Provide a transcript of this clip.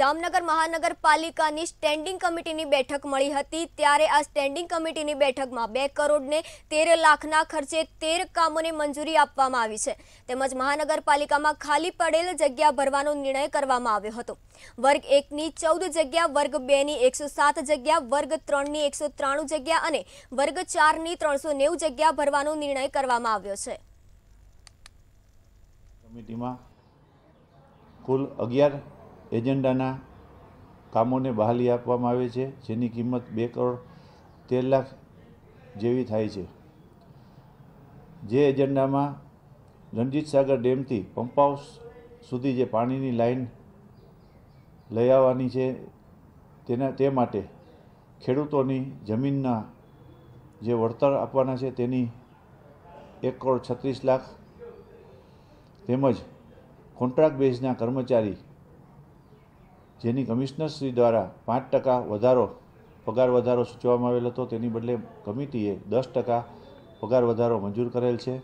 જામનગર મહાનગરપાલિકાની સ્ટેન્ડિંગ કમિટીની બેઠક મળી હતી ત્યારે આ સ્ટેન્ડિંગ કમિટીની બેઠકમાં બે કરોડને તેર લાખના ખર્ચે તેર કામોને મંજૂરી આપવામાં આવી છે તેમજ મહાનગરપાલિકામાં ખાલી પડેલ જગ્યા ભરવાનો નિર્ણય કરવામાં આવ્યો હતો વર્ગ એકની ચૌદ જગ્યા વર્ગ બેની એકસો સાત જગ્યા વર્ગ ત્રણની એકસો ત્રાણું જગ્યા અને વર્ગ ચારની ત્રણસો નેવું જગ્યા ભરવાનો નિર્ણય કરવામાં આવ્યો છે કુલ અગિયાર એજન્ડાના કામોને બહાલી આપવામાં આવે છે જેની કિંમત બે કરોડ તેર લાખ જેવી થાય છે જે એજન્ડામાં રણજીત સાગર ડેમથી હાઉસ સુધી જે પાણીની લાઈન લઈ આવવાની છે તેના તે માટે ખેડૂતોની જમીનના જે વળતર આપવાના છે તેની એક કરોડ છત્રીસ લાખ તેમજ કોન્ટ્રાક્ટ બેઝના કર્મચારી જેની કમિશનરશ્રી દ્વારા પાંચ ટકા વધારો પગાર વધારો સૂચવવામાં આવેલ હતો તેની બદલે કમિટીએ દસ ટકા પગાર વધારો મંજૂર કરેલ છે